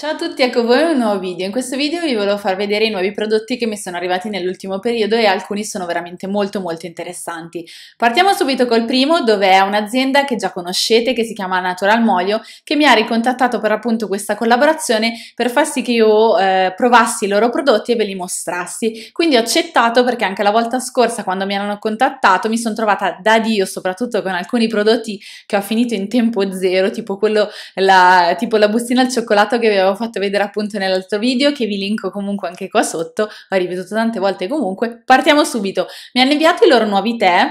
Ciao a tutti, ecco voi un nuovo video. In questo video vi volevo far vedere i nuovi prodotti che mi sono arrivati nell'ultimo periodo e alcuni sono veramente molto molto interessanti. Partiamo subito col primo, dove è un'azienda che già conoscete, che si chiama Natural Molio, che mi ha ricontattato per appunto questa collaborazione per far sì che io eh, provassi i loro prodotti e ve li mostrassi. Quindi ho accettato perché anche la volta scorsa quando mi hanno contattato mi sono trovata da Dio, soprattutto con alcuni prodotti che ho finito in tempo zero, tipo quello, la, tipo la bustina al cioccolato che avevo avevo fatto vedere appunto nell'altro video, che vi linko comunque anche qua sotto, ho ripetuto tante volte comunque. Partiamo subito. Mi hanno inviato i loro nuovi tè,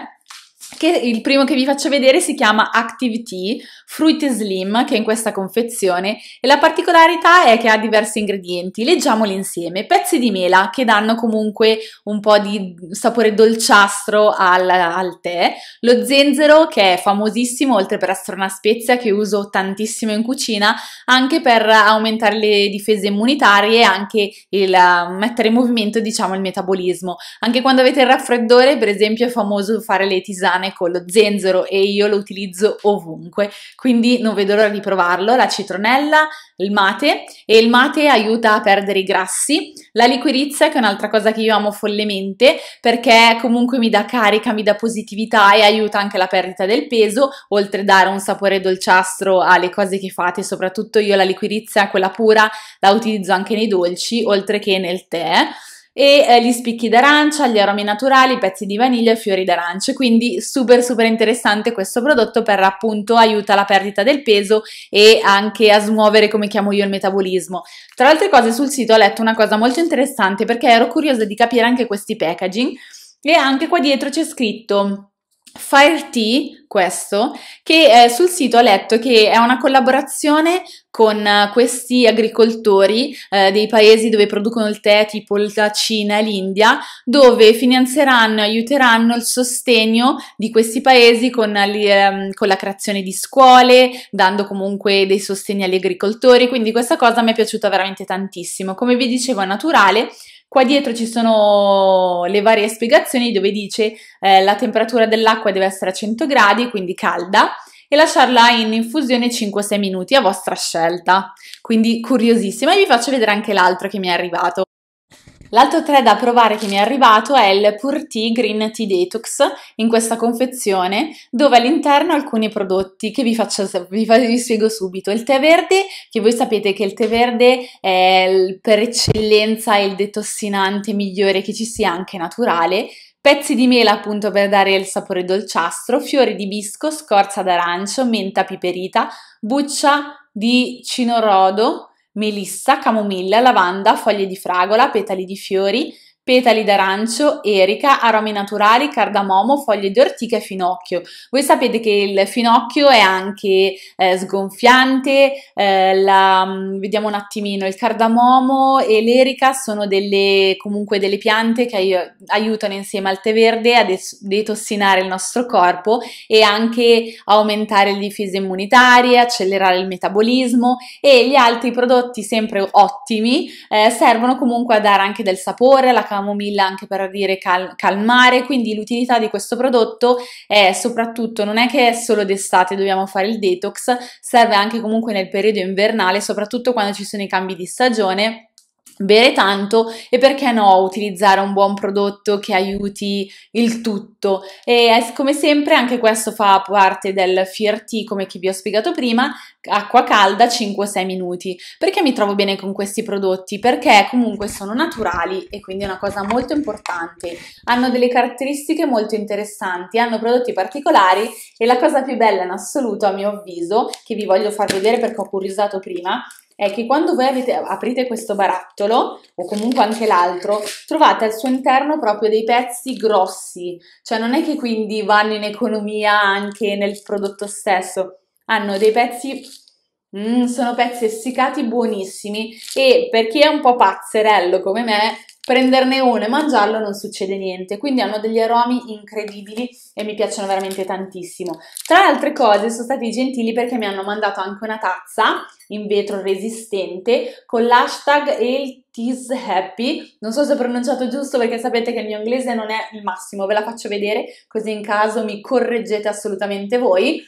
che il primo che vi faccio vedere si chiama Active Tea Fruit Slim, che è in questa confezione, e la particolarità è che ha diversi ingredienti. Leggiamoli insieme. Pezzi di mela, che danno comunque un po' di sapore dolciastro al, al tè. Lo zenzero, che è famosissimo, oltre per essere una spezia che uso tantissimo in cucina, anche per aumentare le difese immunitarie e anche il, mettere in movimento, diciamo, il metabolismo. Anche quando avete il raffreddore, per esempio, è famoso fare le tisane pane con lo zenzero e io lo utilizzo ovunque, quindi non vedo l'ora di provarlo, la citronella, il mate e il mate aiuta a perdere i grassi, la liquirizia che è un'altra cosa che io amo follemente perché comunque mi dà carica, mi dà positività e aiuta anche la perdita del peso, oltre a dare un sapore dolciastro alle cose che fate, soprattutto io la liquirizia, quella pura, la utilizzo anche nei dolci, oltre che nel tè e eh, gli spicchi d'arancia, gli aromi naturali, i pezzi di vaniglia e fiori d'arancia, quindi super super interessante questo prodotto per appunto aiuta la perdita del peso e anche a smuovere come chiamo io il metabolismo. Tra le altre cose sul sito ho letto una cosa molto interessante perché ero curiosa di capire anche questi packaging e anche qua dietro c'è scritto FireT, questo, che eh, sul sito ho letto che è una collaborazione con uh, questi agricoltori uh, dei paesi dove producono il tè, tipo la Cina e l'India, dove finanzieranno e aiuteranno il sostegno di questi paesi con, uh, con, la creazione di scuole, dando comunque dei sostegni agli agricoltori. Quindi questa cosa mi è piaciuta veramente tantissimo. Come vi dicevo, è naturale Qua dietro ci sono le varie spiegazioni dove dice eh, la temperatura dell'acqua deve essere a 100 gradi, quindi calda, e lasciarla in infusione 5-6 minuti a vostra scelta. Quindi curiosissima e vi faccio vedere anche l'altro che mi è arrivato. L'altro thread da provare che mi è arrivato è il Pure Tea Green Tea Detox in questa confezione dove all'interno alcuni prodotti che vi, faccio, vi, vi spiego subito. Il tè verde, che voi sapete che il tè verde è il, per eccellenza il detossinante migliore che ci sia anche naturale, pezzi di mela appunto per dare il sapore dolciastro, fiori di bisco, scorza d'arancio, menta piperita, buccia di cinorodo melissa, camomilla, lavanda, foglie di fragola, petali di fiori, petali d'arancio, erica, aromi naturali, cardamomo, foglie di ortica e finocchio. Voi sapete che il finocchio è anche eh, sgonfiante, eh, la, mm, vediamo un attimino, il cardamomo e l'erica sono delle, comunque delle piante che ai- aiutano insieme al tè verde a des- detossinare il nostro corpo e anche aumentare le difese immunitarie, accelerare il metabolismo e gli altri prodotti sempre ottimi eh, servono comunque a dare anche del sapore, alla la camomilla anche per dire cal- calmare, quindi l'utilità di questo prodotto è soprattutto, non è che è solo d'estate dobbiamo fare il detox, serve anche comunque nel periodo invernale, soprattutto quando ci sono i cambi di stagione bere tanto e perché no utilizzare un buon prodotto che aiuti il tutto e eh, come sempre anche questo fa parte del FIRT come che vi ho spiegato prima acqua calda 5-6 minuti perché mi trovo bene con questi prodotti perché comunque sono naturali e quindi è una cosa molto importante hanno delle caratteristiche molto interessanti hanno prodotti particolari e la cosa più bella in assoluto a mio avviso che vi voglio far vedere perché ho curiosato prima è che quando voi avete, aprite questo barattolo o comunque anche l'altro, trovate al suo interno proprio dei pezzi grossi, cioè non è che quindi vanno in economia anche nel prodotto stesso, hanno dei pezzi Mm, sono pezzi essiccati buonissimi e per chi è un po' pazzerello come me prenderne uno e mangiarlo non succede niente, quindi hanno degli aromi incredibili e mi piacciono veramente tantissimo. Tra le altre cose sono stati gentili perché mi hanno mandato anche una tazza in vetro resistente con l'hashtag e il Tease Happy. Non so se ho pronunciato giusto perché sapete che il mio inglese non è il massimo, ve la faccio vedere così in caso mi correggete assolutamente voi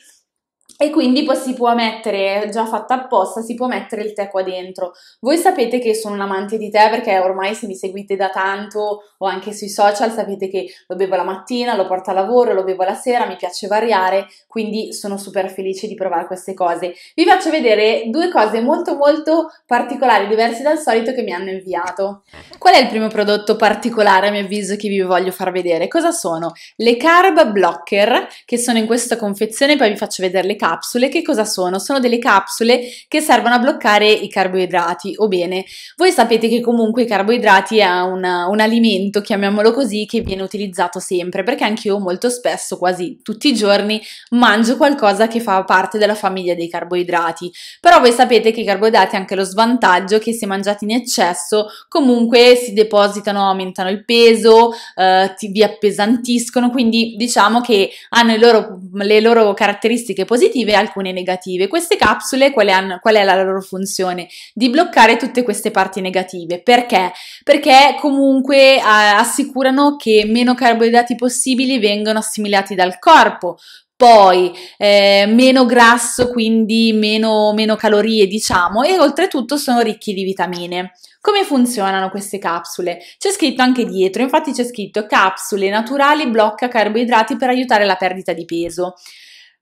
e quindi poi si può mettere, già fatta apposta, si può mettere il tè qua dentro. Voi sapete che sono un amante di tè perché ormai se mi seguite da tanto o anche sui social sapete che lo bevo la mattina, lo porto a lavoro, lo bevo la sera, mi piace variare, quindi sono super felice di provare queste cose. Vi faccio vedere due cose molto molto particolari, diverse dal solito che mi hanno inviato. Qual è il primo prodotto particolare a mio avviso che vi voglio far vedere? Cosa sono? Le carb blocker che sono in questa confezione, poi vi faccio vedere le carb capsule che cosa sono? Sono delle capsule che servono a bloccare i carboidrati, o bene, voi sapete che comunque i carboidrati è una, un alimento, chiamiamolo così, che viene utilizzato sempre, perché anche io molto spesso, quasi tutti i giorni, mangio qualcosa che fa parte della famiglia dei carboidrati. Però voi sapete che i carboidrati hanno anche lo svantaggio che se mangiati in eccesso, comunque si depositano, aumentano il peso, eh, ti, vi appesantiscono, quindi diciamo che hanno loro, le loro caratteristiche positive positive e alcune negative. Queste capsule qual è, qual è la loro funzione? Di bloccare tutte queste parti negative. Perché? Perché comunque eh, assicurano che meno carboidrati possibili vengano assimilati dal corpo, poi eh, meno grasso, quindi meno, meno, calorie, diciamo, e oltretutto sono ricchi di vitamine. Come funzionano queste capsule? C'è scritto anche dietro, infatti c'è scritto capsule naturali blocca carboidrati per aiutare la perdita di peso.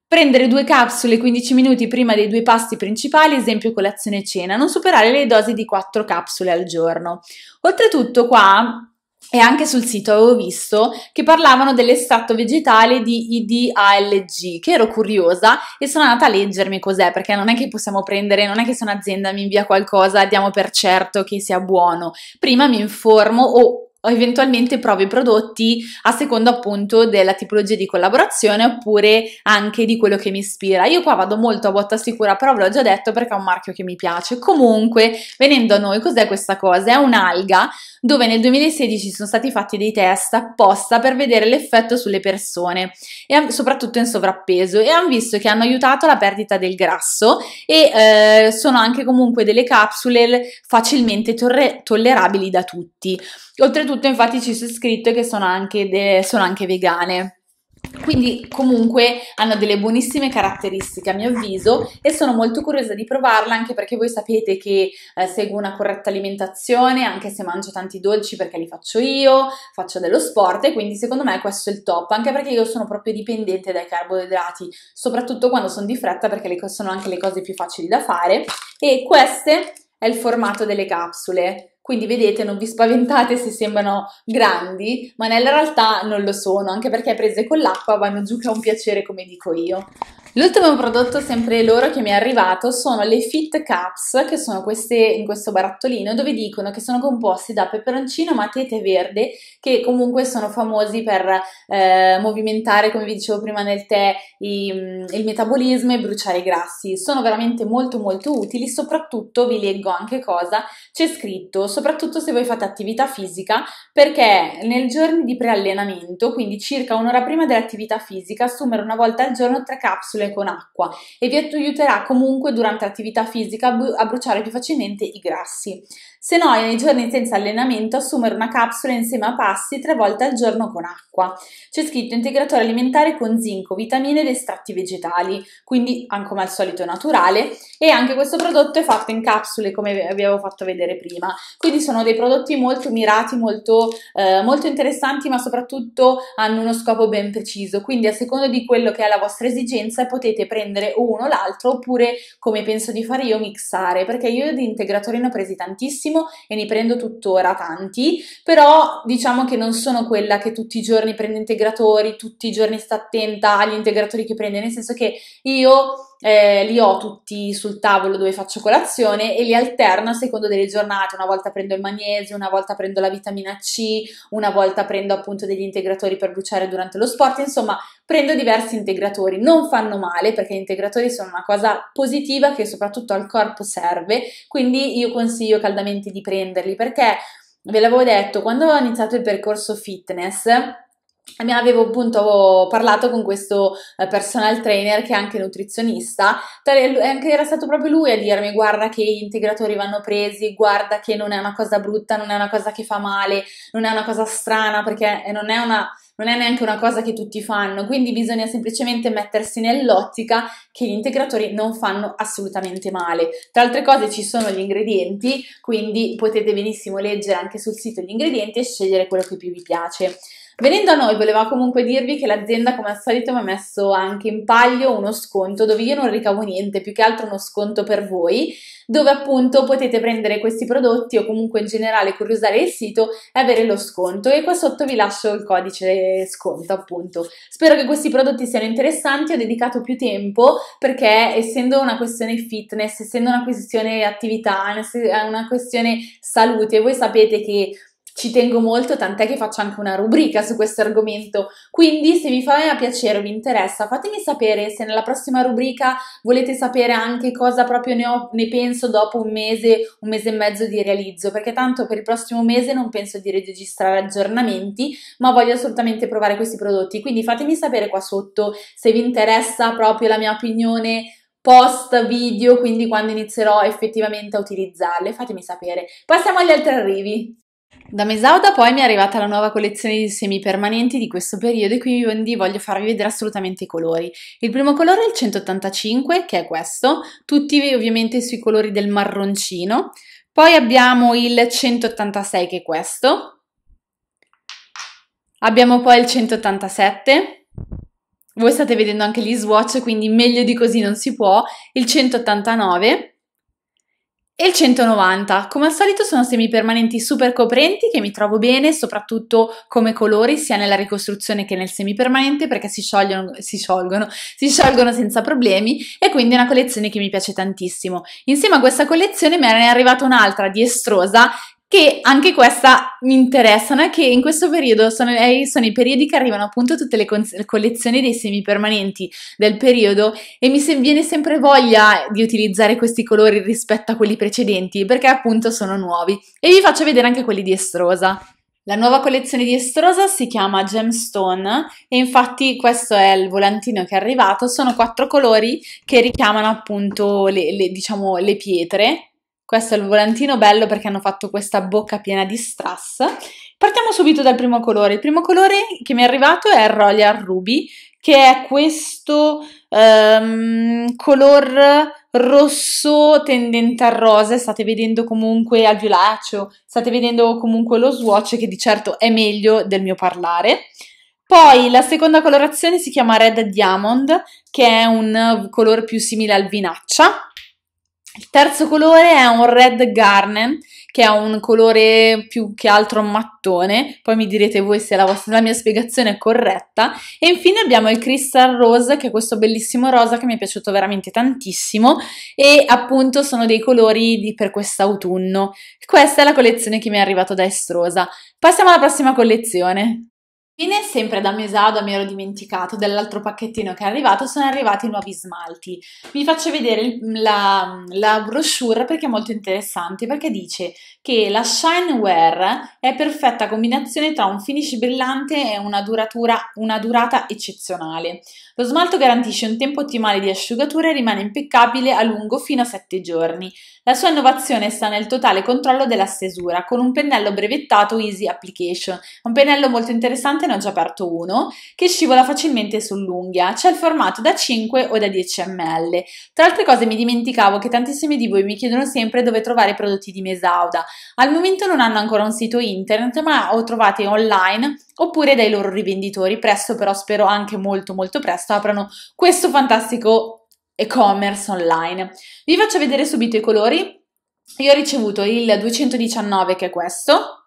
Prendere due capsule 15 minuti prima dei due pasti principali, esempio colazione e cena, non superare le dosi di 4 capsule al giorno. Oltretutto qua e anche sul sito avevo visto che parlavano dell'estratto vegetale di IDALG, che ero curiosa e sono andata a leggermi cos'è, perché non è che possiamo prendere, non è che se un'azienda mi invia qualcosa diamo per certo che sia buono. Prima mi informo o o eventualmente provi i prodotti a seconda appunto della tipologia di collaborazione oppure anche di quello che mi ispira. Io qua vado molto a botta sicura, però ve l'ho già detto perché è un marchio che mi piace. Comunque, venendo a noi, cos'è questa cosa? È un'alga dove nel 2016 sono stati fatti dei test apposta per vedere l'effetto sulle persone, e soprattutto in sovrappeso, e hanno visto che hanno aiutato la perdita del grasso e eh, sono anche comunque delle capsule facilmente torre- tollerabili da tutti. Oltre tutto infatti ci c'è scritto che sono anche, de- sono anche vegane. Quindi comunque hanno delle buonissime caratteristiche a mio avviso e sono molto curiosa di provarla anche perché voi sapete che eh, seguo una corretta alimentazione anche se mangio tanti dolci perché li faccio io, faccio dello sport e quindi secondo me questo è il top anche perché io sono proprio dipendente dai carboidrati soprattutto quando sono di fretta perché le, sono anche le cose più facili da fare e questo è il formato delle capsule quindi vedete, non vi spaventate se sembrano grandi, ma nella realtà non lo sono, anche perché prese con l'acqua vanno giù che è un piacere, come dico io. L'ultimo prodotto sempre loro che mi è arrivato sono le Fit Cups, che sono queste in questo barattolino, dove dicono che sono composti da peperoncino, matete verde, che comunque sono famosi per eh, movimentare, come vi dicevo prima nel tè, i, mm, il metabolismo e bruciare i grassi. Sono veramente molto molto utili, soprattutto vi leggo anche cosa c'è scritto soprattutto se voi fate attività fisica, perché nel giorno di preallenamento, quindi circa un'ora prima dell'attività fisica, assumere una volta al giorno tre capsule con acqua e vi aiuterà comunque durante l'attività fisica a bruciare più facilmente i grassi. Se no, nei giorni senza allenamento, assumere una capsula insieme a pasti tre volte al giorno con acqua. C'è scritto integratore alimentare con zinco, vitamine ed estratti vegetali, quindi anche come al solito naturale. E anche questo prodotto è fatto in capsule, come vi avevo fatto vedere prima. Quindi sono dei prodotti molto mirati, molto, eh, molto interessanti, ma soprattutto hanno uno scopo ben preciso. Quindi a seconda di quello che è la vostra esigenza, potete prendere uno o l'altro, oppure come penso di fare io, mixare. Perché io di integratori ne ho presi tantissimo tantissimo e ne prendo tuttora tanti, però diciamo che non sono quella che tutti i giorni prende integratori, tutti i giorni sta attenta agli integratori che prende, nel senso che io eh, li ho tutti sul tavolo dove faccio colazione e li alterno a secondo delle giornate, una volta prendo il magnesio, una volta prendo la vitamina C, una volta prendo appunto degli integratori per bruciare durante lo sport, insomma prendo diversi integratori, non fanno male perché gli integratori sono una cosa positiva che soprattutto al corpo serve, quindi io consiglio caldamente di prenderli perché ve l'avevo detto, quando ho iniziato il percorso fitness mi avevo appunto parlato con questo eh, personal trainer che è anche nutrizionista, eh, era stato proprio lui a dirmi guarda che gli integratori vanno presi, guarda che non è una cosa brutta, non è una cosa che fa male, non è una cosa strana perché eh, non è, una, non è neanche una cosa che tutti fanno, quindi bisogna semplicemente mettersi nell'ottica che gli integratori non fanno assolutamente male. Tra altre cose ci sono gli ingredienti, quindi potete benissimo leggere anche sul sito gli ingredienti e scegliere quello che più vi piace. Venendo a noi, volevo comunque dirvi che l'azienda, come al solito, mi ha messo anche in paglio uno sconto dove io non ricavo niente, più che altro uno sconto per voi, dove appunto potete prendere questi prodotti o comunque in generale curiosare il sito e avere lo sconto. E qua sotto vi lascio il codice sconto, appunto. Spero che questi prodotti siano interessanti. Ho dedicato più tempo perché, essendo una questione fitness, essendo una questione attività, una questione salute, voi sapete che ci tengo molto, tant'è che faccio anche una rubrica su questo argomento. Quindi, se vi fa piacere vi interessa, fatemi sapere se nella prossima rubrica volete sapere anche cosa proprio ne, ho, ne penso dopo un mese, un mese e mezzo di realizzo, perché tanto per il prossimo mese non penso di registrare aggiornamenti, ma voglio assolutamente provare questi prodotti. Quindi fatemi sapere qua sotto se vi interessa proprio la mia opinione post video, quindi quando inizierò effettivamente a utilizzarle, fatemi sapere. Passiamo agli altri arrivi. Da Mesauda poi mi è arrivata la nuova collezione di semi permanenti di questo periodo e quindi voglio farvi vedere assolutamente i colori. Il primo colore è il 185 che è questo, tutti ovviamente sui colori del marroncino. Poi abbiamo il 186 che è questo. Abbiamo poi il 187. Voi state vedendo anche gli swatch quindi meglio di così non si può. Il 189 e il 190, come al solito sono semipermanenti super coprenti che mi trovo bene, soprattutto come colori sia nella ricostruzione che nel semipermanente perché si sciogliono, si sciolgono, si sciolgono senza problemi e quindi è una collezione che mi piace tantissimo. Insieme a questa collezione me ne è arrivata un'altra di estrosa che anche questa mi interessa, interessano, che in questo periodo sono, eh, sono i periodi che arrivano appunto tutte le con- collezioni dei semi permanenti del periodo e mi se- viene sempre voglia di utilizzare questi colori rispetto a quelli precedenti perché appunto sono nuovi e vi faccio vedere anche quelli di Estrosa. La nuova collezione di Estrosa si chiama Gemstone e infatti questo è il volantino che è arrivato, sono quattro colori che richiamano appunto le, le, diciamo, le pietre questo è il volantino bello perché hanno fatto questa bocca piena di strass. Partiamo subito dal primo colore. Il primo colore che mi è arrivato è Royal Ruby, che è questo um, color rosso tendente al rosa, state vedendo comunque al violaceo, state vedendo comunque lo swatch che di certo è meglio del mio parlare. Poi la seconda colorazione si chiama Red Diamond, che è un color più simile al vinaccia, il terzo colore è un red garnet, che è un colore più che altro mattone, poi mi direte voi se la, vostra, la, mia spiegazione è corretta. E infine abbiamo il Crystal Rose, che è questo bellissimo rosa che mi è piaciuto veramente tantissimo e appunto sono dei colori di, per quest'autunno. Questa è la collezione che mi è arrivata da Estrosa. Passiamo alla prossima collezione. Infine, sempre da Miosado mi ero dimenticato dell'altro pacchettino che è arrivato, sono arrivati nuovi smalti. Vi faccio vedere la, la brochure perché è molto interessante, perché dice che la Shine Wear è perfetta combinazione tra un finish brillante e una, duratura, una durata eccezionale. Lo smalto garantisce un tempo ottimale di asciugatura e rimane impeccabile a lungo fino a 7 giorni. La sua innovazione sta nel totale controllo della stesura, con un pennello brevettato Easy Application, un pennello molto interessante ne ho già aperto uno, che scivola facilmente sull'unghia. C'è il formato da 5 o da 10 ml. Tra altre cose mi dimenticavo che tantissimi di voi mi chiedono sempre dove trovare i prodotti di Mesauda. Al momento non hanno ancora un sito internet, ma ho trovati online oppure dai loro rivenditori. Presto però spero anche molto molto presto aprano questo fantastico e-commerce online. Vi faccio vedere subito i colori. Io ho ricevuto il 219 che è questo,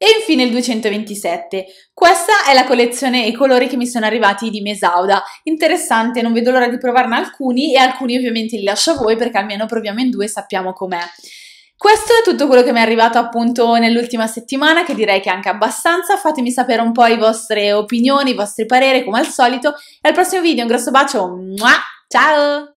E infine il 227. Questa è la collezione e i colori che mi sono arrivati di Mesauda. Interessante, non vedo l'ora di provarne alcuni e alcuni ovviamente li lascio a voi perché almeno proviamo in due e sappiamo com'è. Questo è tutto quello che mi è arrivato appunto nell'ultima settimana, che direi che è anche abbastanza. Fatemi sapere un po' le vostre opinioni, i vostri pareri come al solito. E al prossimo video, un grosso bacio, ciao!